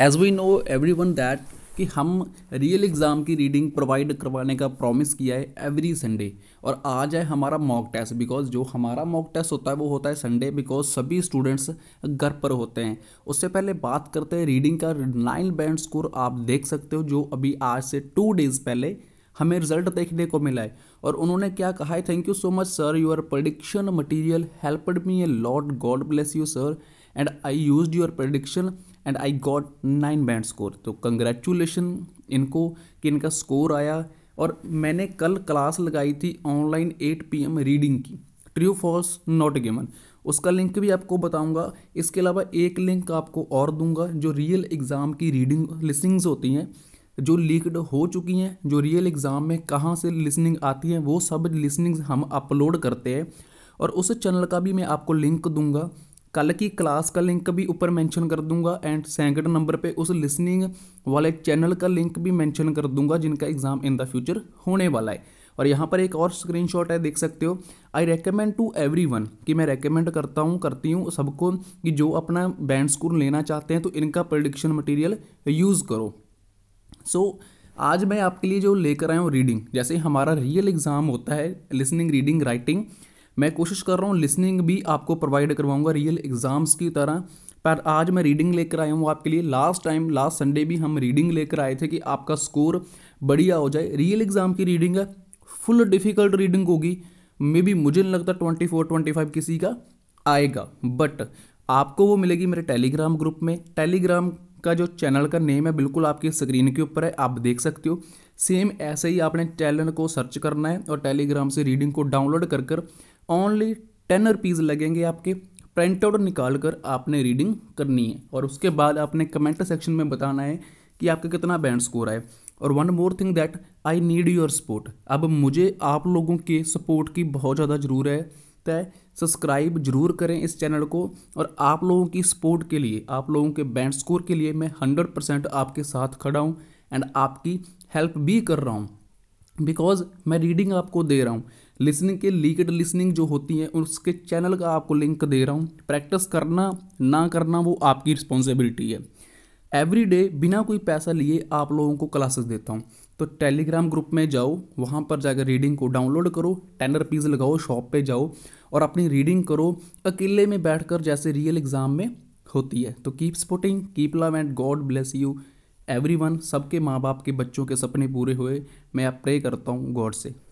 as we know everyone that कि हम real exam की रीडिंग प्रोवाइड करवाने का प्रॉमिस किया है एवरी संडे और आज है हमारा मॉक टेस्ट बिकॉज जो हमारा मॉक टेस्ट होता है वो होता है संडे बिकॉज सभी स्टूडेंट्स घर पर होते हैं उससे पहले बात करते हैं रीडिंग का नाइन बैंड स्कोर आप देख सकते हो जो अभी आज से टू डेज़ पहले हमें रिजल्ट देखने को मिला है और उन्होंने क्या कहा है thank you so much sir your prediction material helped me a lot god bless you sir and I use your prediction and I got nine band score तो कंग्रेचुलेशन इनको कि इनका स्कोर आया और मैंने कल क्लास लगाई थी online eight P M reading की ट्रू फॉल्स नॉट गिवन उसका लिंक भी आपको बताऊंगा इसके अलावा एक लिंक आपको और दूंगा जो रियल एग्ज़ाम की रीडिंग लिसिंग्स होती हैं जो लीकड हो चुकी हैं जो रियल एग्ज़ाम में कहाँ से लिसनिंग आती है वो सब लिसनिंग हम अपलोड करते हैं और उस चैनल का भी मैं आपको लिंक दूंगा कल की क्लास का लिंक भी ऊपर मेंशन कर दूंगा एंड सेकंड नंबर पे उस लिसनिंग वाले चैनल का लिंक भी मेंशन कर दूंगा जिनका एग्ज़ाम इन द फ्यूचर होने वाला है और यहाँ पर एक और स्क्रीनशॉट है देख सकते हो I recommend to everyone कि मैं रेकमेंड करता हूँ करती हूँ सबको कि जो अपना बैंड स्कूल लेना चाहते हैं तो इनका प्रडिक्शन मटीरियल यूज़ करो सो so, आज मैं आपके लिए जो लेकर आया हूँ रीडिंग जैसे हमारा रियल एग्ज़ाम होता है लिसनिंग रीडिंग राइटिंग मैं कोशिश कर रहा हूँ लिसनिंग भी आपको प्रोवाइड करवाऊँगा रियल एग्ज़ाम्स की तरह पर आज मैं रीडिंग लेकर आया हूँ आपके लिए लास्ट टाइम लास्ट संडे भी हम रीडिंग लेकर आए थे कि आपका स्कोर बढ़िया हो जाए रियल एग्ज़ाम की रीडिंग है फुल डिफ़िकल्ट रीडिंग होगी मे बी मुझे नहीं लगता ट्वेंटी फोर ट्वेंटी फाइव किसी का आएगा बट आपको वो मिलेगी मेरे टेलीग्राम ग्रुप में टेलीग्राम का जो चैनल का नेम है बिल्कुल आपकी स्क्रीन के ऊपर है आप देख सकते हो सेम ऐसे ही आपने टैलेंट को सर्च करना है और टेलीग्राम से रीडिंग को डाउनलोड कर कर ओनली टेन रुपीज़ लगेंगे आपके प्रिंट आउट निकाल कर आपने रीडिंग करनी है और उसके बाद आपने कमेंट सेक्शन में बताना है कि आपका कितना बैंड स्कोर आए और one more thing that I need your support अब मुझे आप लोगों के सपोर्ट की बहुत ज़्यादा ज़रूर है तय सब्सक्राइब जरूर करें इस चैनल को और आप लोगों की सपोर्ट के लिए आप लोगों के बैंड स्कोर के लिए मैं हंड्रेड परसेंट आपके साथ खड़ा हूँ एंड आपकी हेल्प भी कर रहा हूँ बिकॉज मैं रीडिंग आपको दे रहा हूँ लिसनिंग के लीगड लिसनिंग जो होती है उसके चैनल का आपको लिंक दे रहा हूँ प्रैक्टिस करना ना करना वो आपकी रिस्पॉन्सिबिलिटी है एवरी डे बिना कोई पैसा लिए आप लोगों को क्लासेस देता हूँ तो टेलीग्राम ग्रुप में जाओ वहाँ पर जाकर रीडिंग को डाउनलोड करो टेन रुपीज़ लगाओ शॉप पे जाओ और अपनी रीडिंग करो अकेले में बैठकर जैसे रियल एग्ज़ाम में होती है तो keep supporting keep love and god bless you everyone सबके माँ बाप के बच्चों के सपने पूरे हुए मैं अब प्रे करता हूँ गॉड से